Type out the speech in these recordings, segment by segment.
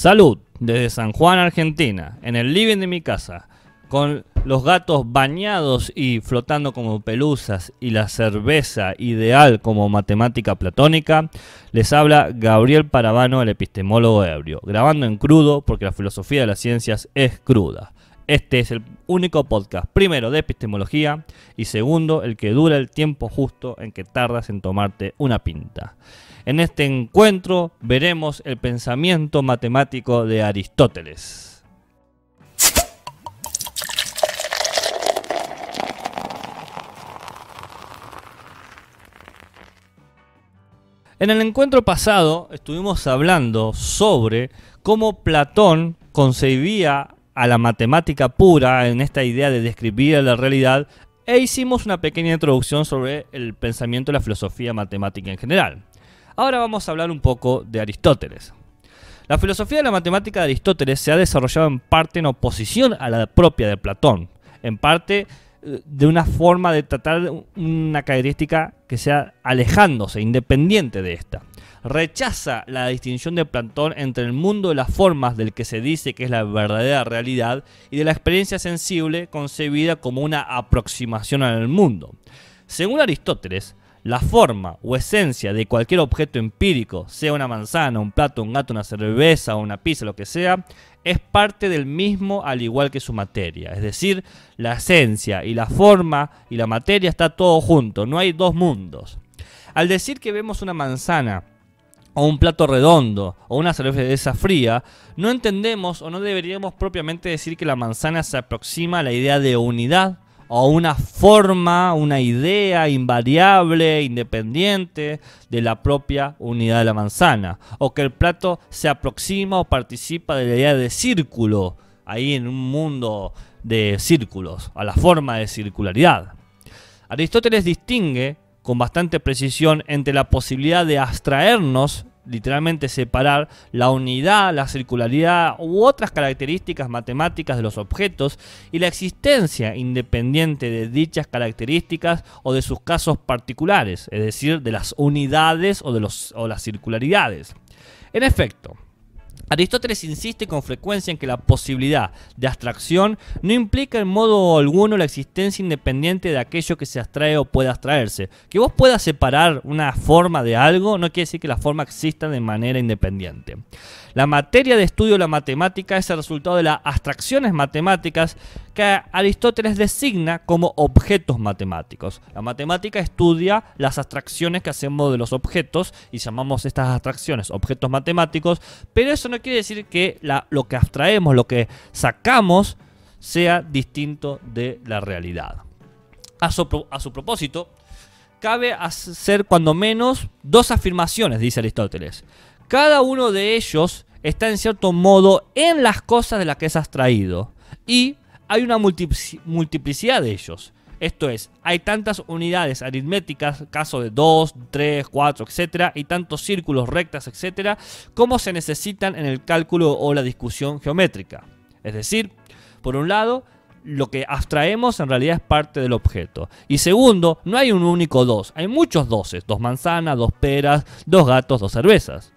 Salud, desde San Juan, Argentina, en el living de mi casa, con los gatos bañados y flotando como pelusas y la cerveza ideal como matemática platónica, les habla Gabriel Parabano, el epistemólogo ebrio, grabando en crudo porque la filosofía de las ciencias es cruda. Este es el único podcast, primero, de epistemología y segundo, el que dura el tiempo justo en que tardas en tomarte una pinta. En este encuentro veremos el pensamiento matemático de Aristóteles. En el encuentro pasado estuvimos hablando sobre cómo Platón concebía a la matemática pura en esta idea de describir la realidad e hicimos una pequeña introducción sobre el pensamiento de la filosofía matemática en general. Ahora vamos a hablar un poco de Aristóteles. La filosofía de la matemática de Aristóteles se ha desarrollado en parte en oposición a la propia de Platón, en parte eh, de una forma de tratar una característica que sea alejándose, independiente de esta rechaza la distinción de Platón entre el mundo de las formas del que se dice que es la verdadera realidad y de la experiencia sensible concebida como una aproximación al mundo. Según Aristóteles, la forma o esencia de cualquier objeto empírico, sea una manzana, un plato, un gato, una cerveza o una pizza, lo que sea, es parte del mismo al igual que su materia. Es decir, la esencia y la forma y la materia está todo junto, no hay dos mundos. Al decir que vemos una manzana o un plato redondo o una cerveza fría, no entendemos o no deberíamos propiamente decir que la manzana se aproxima a la idea de unidad o a una forma, una idea invariable, independiente de la propia unidad de la manzana, o que el plato se aproxima o participa de la idea de círculo, ahí en un mundo de círculos, a la forma de circularidad. Aristóteles distingue con bastante precisión entre la posibilidad de abstraernos literalmente separar la unidad, la circularidad u otras características matemáticas de los objetos y la existencia independiente de dichas características o de sus casos particulares, es decir, de las unidades o de o las circularidades. En efecto, Aristóteles insiste con frecuencia en que la posibilidad de abstracción no implica en modo alguno la existencia independiente de aquello que se abstrae o pueda abstraerse. Que vos puedas separar una forma de algo no quiere decir que la forma exista de manera independiente. La materia de estudio de la matemática es el resultado de las abstracciones matemáticas que Aristóteles designa como objetos matemáticos. La matemática estudia las abstracciones que hacemos de los objetos y llamamos estas abstracciones objetos matemáticos, pero eso no quiere decir que lo que abstraemos, lo que sacamos, sea distinto de la realidad. a su propósito, cabe hacer cuando menos dos afirmaciones, dice Aristóteles. Cada uno de ellos está en cierto modo en las cosas de las que es abstraído. Y hay una multiplicidad de ellos. Esto es, hay tantas unidades aritméticas, caso de 2, 3, 4, etc., y tantos círculos, rectas, etc., como se necesitan en el cálculo o la discusión geométrica. Es decir, por un lado, lo que abstraemos en realidad es parte del objeto. Y segundo, no hay un único dos, hay muchos doses, dos manzanas, dos peras, dos gatos, dos cervezas.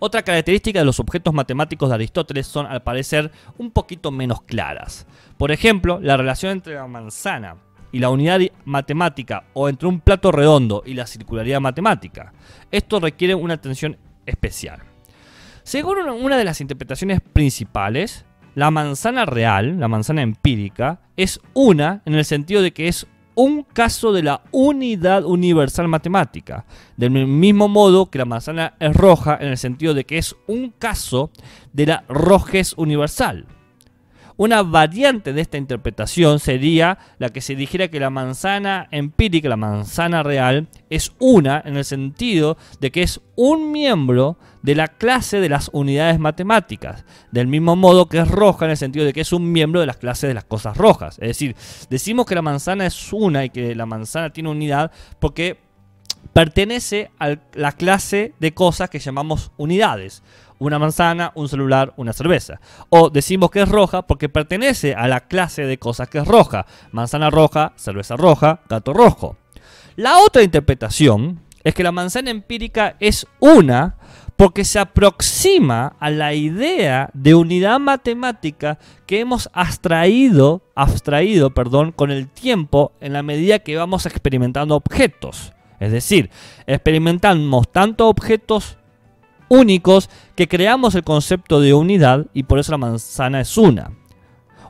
Otra característica de los objetos matemáticos de Aristóteles son, al parecer, un poquito menos claras. Por ejemplo, la relación entre la manzana y la unidad matemática o entre un plato redondo y la circularidad matemática. Esto requiere una atención especial. Según una de las interpretaciones principales, la manzana real, la manzana empírica, es una en el sentido de que es un caso de la unidad universal matemática. Del mismo modo que la manzana es roja en el sentido de que es un caso de la rojez universal. Una variante de esta interpretación sería la que se dijera que la manzana empírica, la manzana real, es una en el sentido de que es un miembro de la clase de las unidades matemáticas, del mismo modo que es roja en el sentido de que es un miembro de las clase de las cosas rojas. Es decir, decimos que la manzana es una y que la manzana tiene unidad porque pertenece a la clase de cosas que llamamos unidades. Una manzana, un celular, una cerveza. O decimos que es roja porque pertenece a la clase de cosas que es roja. Manzana roja, cerveza roja, gato rojo. La otra interpretación es que la manzana empírica es una porque se aproxima a la idea de unidad matemática que hemos abstraído, abstraído perdón, con el tiempo en la medida que vamos experimentando objetos. Es decir, experimentamos tanto objetos únicos que creamos el concepto de unidad y por eso la manzana es una.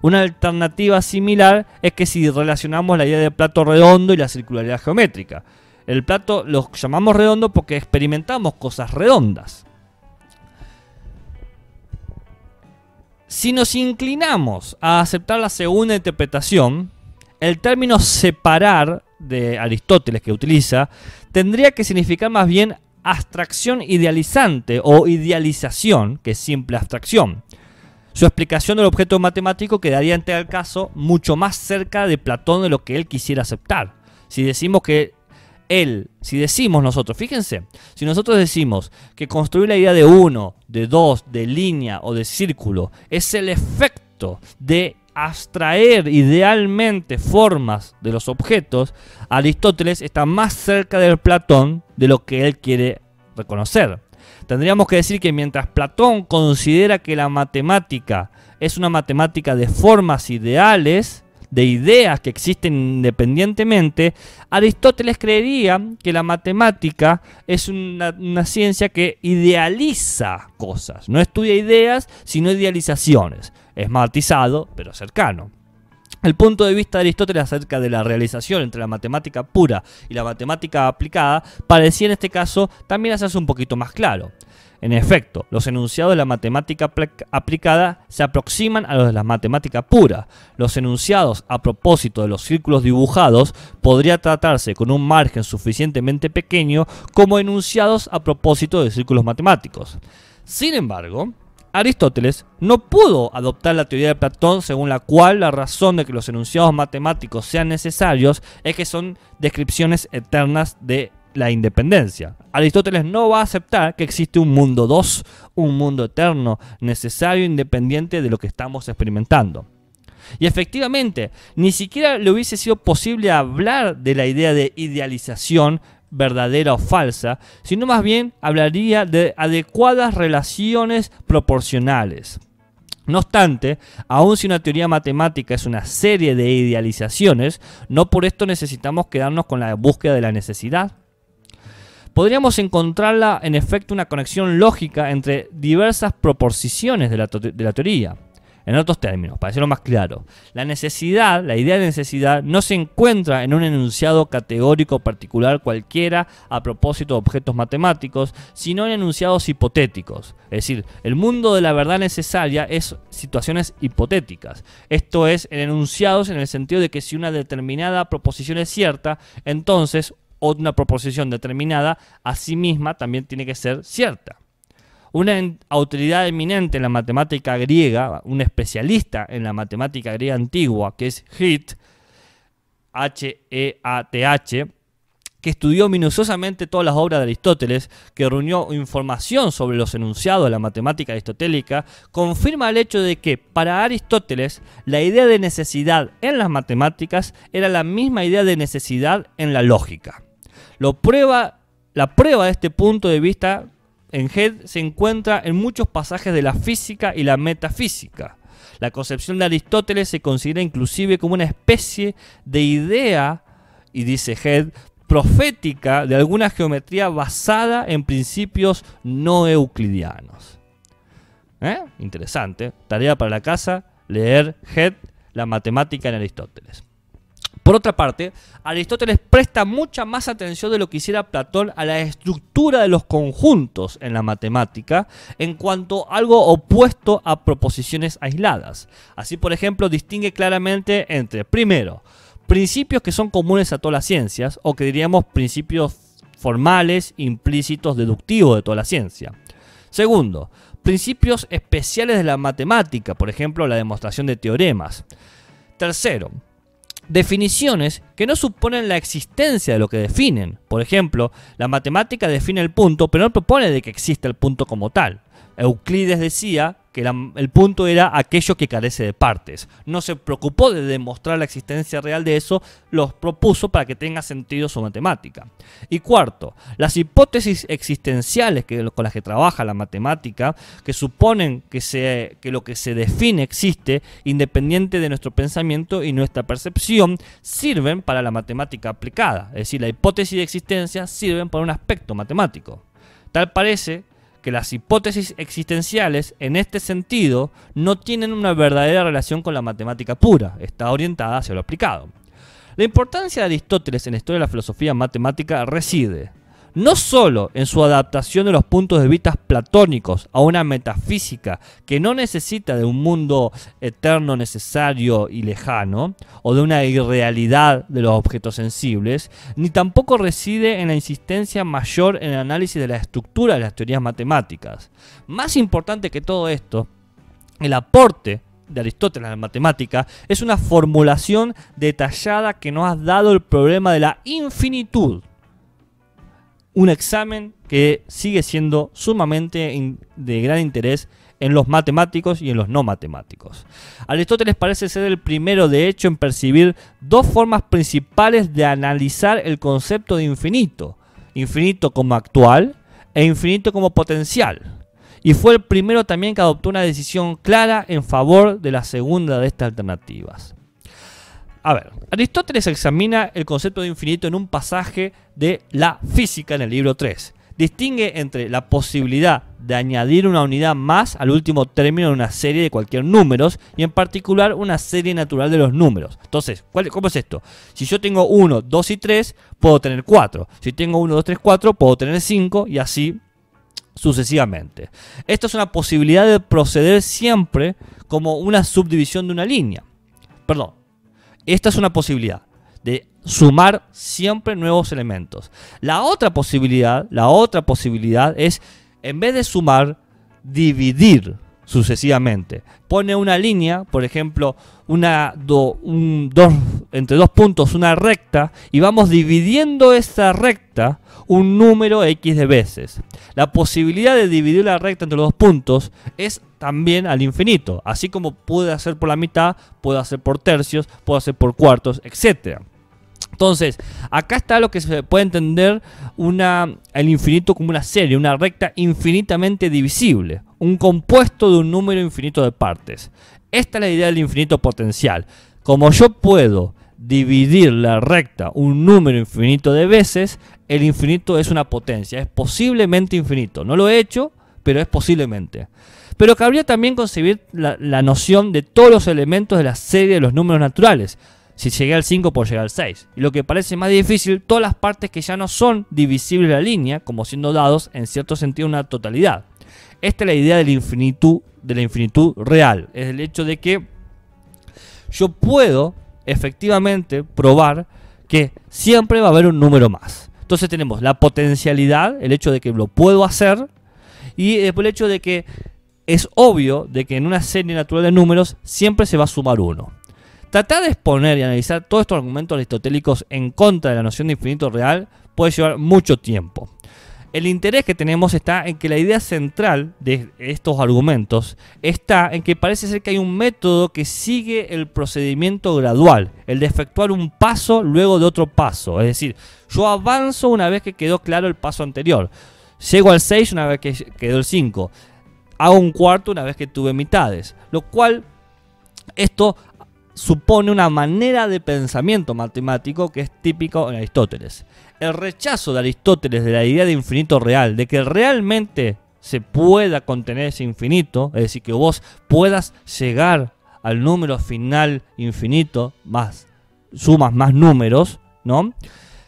Una alternativa similar es que si relacionamos la idea de plato redondo y la circularidad geométrica. El plato lo llamamos redondo porque experimentamos cosas redondas. Si nos inclinamos a aceptar la segunda interpretación, el término separar de Aristóteles que utiliza tendría que significar más bien abstracción idealizante o idealización, que simple abstracción. Su explicación del objeto matemático quedaría en tal este caso mucho más cerca de Platón de lo que él quisiera aceptar. Si decimos que él, si decimos nosotros, fíjense, si nosotros decimos que construir la idea de uno, de dos, de línea o de círculo es el efecto de abstraer idealmente formas de los objetos, Aristóteles está más cerca del Platón de lo que él quiere reconocer. Tendríamos que decir que mientras Platón considera que la matemática es una matemática de formas ideales, de ideas que existen independientemente, Aristóteles creería que la matemática es una, ciencia que idealiza cosas, no estudia ideas, sino idealizaciones. Es matizado, pero cercano. El punto de vista de Aristóteles acerca de la realización entre la matemática pura y la matemática aplicada parecía en este caso también hacerse un poquito más claro. En efecto, los enunciados de la matemática aplicada se aproximan a los de la matemática pura. Los enunciados a propósito de los círculos dibujados podría tratarse con un margen suficientemente pequeño como enunciados a propósito de círculos matemáticos. Sin embargo, Aristóteles no pudo adoptar la teoría de Platón según la cual la razón de que los enunciados matemáticos sean necesarios es que son descripciones eternas de la independencia. Aristóteles no va a aceptar que existe un mundo 2, un mundo eterno, necesario, e independiente de lo que estamos experimentando. Y efectivamente, ni siquiera le hubiese sido posible hablar de la idea de idealización verdadera o falsa, sino más bien hablaría de adecuadas relaciones proporcionales. No obstante, aun si una teoría matemática es una serie de idealizaciones, no por esto necesitamos quedarnos con la búsqueda de la necesidad, podríamos encontrarla en efecto una conexión lógica entre diversas proposiciones de la, de la teoría. En otros términos, para decirlo más claro, la necesidad, la idea de necesidad, no se encuentra en un enunciado categórico particular cualquiera a propósito de objetos matemáticos, sino en enunciados hipotéticos. Es decir, el mundo de la verdad necesaria es situaciones hipotéticas. Esto es, en enunciados en el sentido de que si una determinada proposición es cierta, entonces o una proposición determinada a sí misma también tiene que ser cierta. Una autoridad eminente en la matemática griega, un especialista en la matemática griega antigua, que es Heath, H-E-A-T-H, que estudió minuciosamente todas las obras de Aristóteles, que reunió información sobre los enunciados de la matemática aristotélica, confirma el hecho de que para Aristóteles la idea de necesidad en las matemáticas era la misma idea de necesidad en la lógica prueba, la prueba de este punto de vista en Head se encuentra en muchos pasajes de la física y la metafísica. La concepción de Aristóteles se considera inclusive como una especie de idea, y dice Head, profética de alguna geometría basada en principios no euclidianos. ¿Eh? Interesante. Tarea para la casa, leer Head, la matemática en Aristóteles. Por otra parte, Aristóteles presta mucha más atención de lo que hiciera Platón a la estructura de los conjuntos en la matemática, en cuanto a algo opuesto a proposiciones aisladas. Así, por ejemplo, distingue claramente entre, primero, principios que son comunes a todas las ciencias, o que diríamos principios formales, implícitos, deductivos de toda la ciencia. Segundo, principios especiales de la matemática, por ejemplo, la demostración de teoremas. Tercero, definiciones que no suponen la existencia de lo que definen. Por ejemplo, la matemática define el punto, pero no propone de que exista el punto como tal. Euclides decía que el punto era aquello que carece de partes. No se preocupó de demostrar la existencia real de eso, los propuso para que tenga sentido su matemática. Y cuarto, las hipótesis existenciales que, con las que trabaja la matemática, que suponen que, se, que lo que se define existe, independiente de nuestro pensamiento y nuestra percepción, sirven para la matemática aplicada. Es decir, la hipótesis de existencia sirven para un aspecto matemático. Tal parece que las hipótesis existenciales, en este sentido, no tienen una verdadera relación con la matemática pura, está orientada hacia lo aplicado. La importancia de Aristóteles en la historia de la filosofía matemática reside, no solo en su adaptación de los puntos de vista platónicos a una metafísica que no necesita de un mundo eterno necesario y lejano, o de una irrealidad de los objetos sensibles, ni tampoco reside en la insistencia mayor en el análisis de la estructura de las teorías matemáticas. Más importante que todo esto, el aporte de Aristóteles a la matemática es una formulación detallada que nos ha dado el problema de la infinitud un examen que sigue siendo sumamente de gran interés en los matemáticos y en los no matemáticos. Aristóteles parece ser el primero, de hecho, en percibir dos formas principales de analizar el concepto de infinito. Infinito como actual e infinito como potencial. Y fue el primero también que adoptó una decisión clara en favor de la segunda de estas alternativas. A ver, Aristóteles examina el concepto de infinito en un pasaje de la física en el libro 3. Distingue entre la posibilidad de añadir una unidad más al último término de una serie de cualquier números y en particular una serie natural de los números. Entonces, ¿cuál, ¿cómo es esto? Si yo tengo 1, 2 y 3, puedo tener 4. Si tengo 1, 2, 3, 4, puedo tener 5 y así sucesivamente. Esto es una posibilidad de proceder siempre como una subdivisión de una línea. Perdón, esta es una posibilidad de sumar siempre nuevos elementos. La otra posibilidad, la otra posibilidad es en vez de sumar, dividir sucesivamente. Pone una línea, por ejemplo, una dos, entre dos puntos, una recta, y vamos dividiendo esa recta un número X de veces. La posibilidad de dividir la recta entre los dos puntos es también al infinito, así como puede hacer por la mitad, puede hacer por tercios, puede hacer por cuartos, etcétera. Entonces, acá está lo que se puede entender una, el infinito como una serie, una recta infinitamente divisible un compuesto de un número infinito de partes. Esta es la idea del infinito potencial. Como yo puedo dividir la recta un número infinito de veces, el infinito es una potencia, es posiblemente infinito. No lo he hecho, pero es posiblemente. Pero cabría también concebir la, noción de todos los elementos de la serie de los números naturales. Si llegué al 5 por llegar al 6. Y lo que parece más difícil, todas las partes que ya no son divisibles la línea, como siendo dados en cierto sentido una totalidad. Esta es la idea de la infinitud, de la infinitud real. Es el hecho de que yo puedo efectivamente probar que siempre va a haber un número más. Entonces tenemos la potencialidad, el hecho de que lo puedo hacer, y después el hecho de que es obvio de que en una serie natural de números siempre se va a sumar uno. Tratar de exponer y analizar todos estos argumentos aristotélicos en contra de la noción de infinito real puede llevar mucho tiempo. El interés que tenemos está en que la idea central de estos argumentos está en que parece ser que hay un método que sigue el procedimiento gradual, el de efectuar un paso luego de otro paso. Es decir, yo avanzo una vez que quedó claro el paso anterior, llego al 6 una vez que quedó el 5, hago un cuarto una vez que tuve mitades, lo cual esto supone una manera de pensamiento matemático que es típico en Aristóteles el rechazo de Aristóteles de la idea de infinito real, de que realmente se pueda contener ese infinito, es decir, que vos puedas llegar al número final infinito, más sumas más números, ¿no?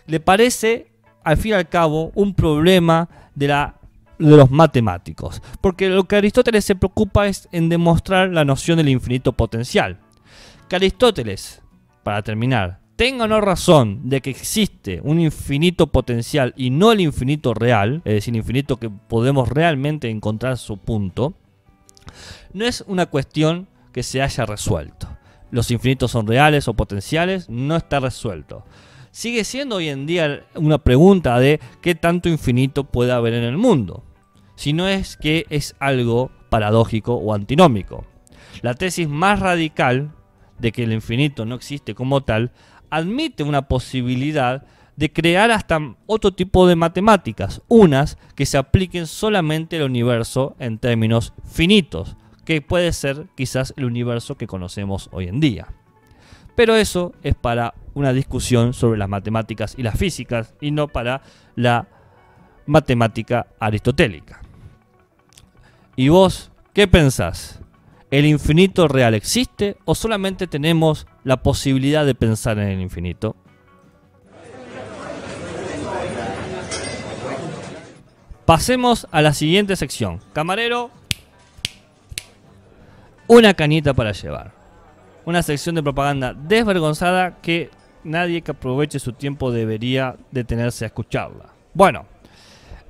Le parece, al fin y al cabo, un problema de, la, de los matemáticos. Porque lo que Aristóteles se preocupa es en demostrar la noción del infinito potencial. Que Aristóteles, para terminar, tenga o no razón de que existe un infinito potencial y no el infinito real, es decir, infinito que podemos realmente encontrar su punto, no es una cuestión que se haya resuelto. Los infinitos son reales o potenciales, no está resuelto. Sigue siendo hoy en día una pregunta de qué tanto infinito puede haber en el mundo, si no es que es algo paradójico o antinómico. La tesis más radical de que el infinito no existe como tal admite una posibilidad de crear hasta otro tipo de matemáticas, unas que se apliquen solamente al universo en términos finitos, que puede ser quizás el universo que conocemos hoy en día. Pero eso es para una discusión sobre las matemáticas y las físicas y no para la matemática aristotélica. ¿Y vos qué pensás? ¿El infinito real existe o solamente tenemos la posibilidad de pensar en el infinito. Pasemos a la siguiente sección. Camarero, una cañita para llevar. Una sección de propaganda desvergonzada que nadie que aproveche su tiempo debería detenerse a escucharla. Bueno,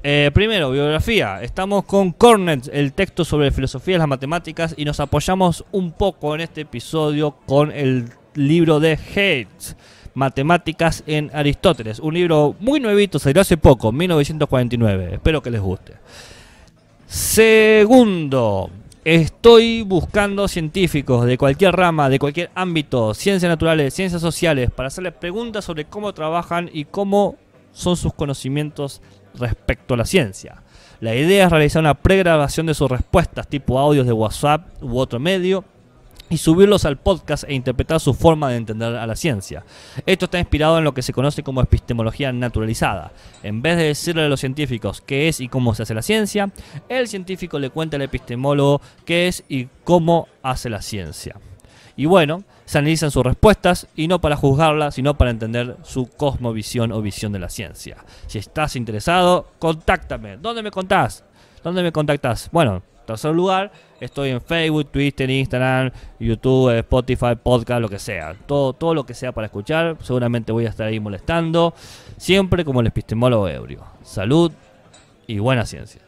eh, primero, biografía. Estamos con Cornet, el texto sobre filosofía y las matemáticas, y nos apoyamos un poco en este episodio con el libro de Hedges, Matemáticas en Aristóteles. Un libro muy nuevito, salió hace poco, 1949. Espero que les guste. Segundo, Estoy buscando científicos de cualquier rama, de cualquier ámbito, ciencias naturales, ciencias sociales, para hacerles preguntas sobre cómo trabajan y cómo son sus conocimientos respecto a la ciencia. La idea es realizar una pregrabación de sus respuestas, tipo audios de WhatsApp u otro medio, y subirlos al podcast e interpretar su forma de entender a la ciencia. Esto está inspirado en lo que se conoce como epistemología naturalizada. En vez de decirle a los científicos qué es y cómo se hace la ciencia, el científico le cuenta al epistemólogo qué es y cómo hace la ciencia. Y bueno, se analizan sus respuestas y no para juzgarlas, sino para entender su cosmovisión o visión de la ciencia. Si estás interesado, contáctame. ¿Dónde me contás? ¿Dónde me contactas Bueno, Tercer lugar, estoy en Facebook, Twitter, Instagram, YouTube, Spotify, podcast, lo que sea. Todo, todo lo que sea para escuchar. Seguramente voy a estar ahí molestando. Siempre como el epistemólogo ebrio. Salud y buena ciencia.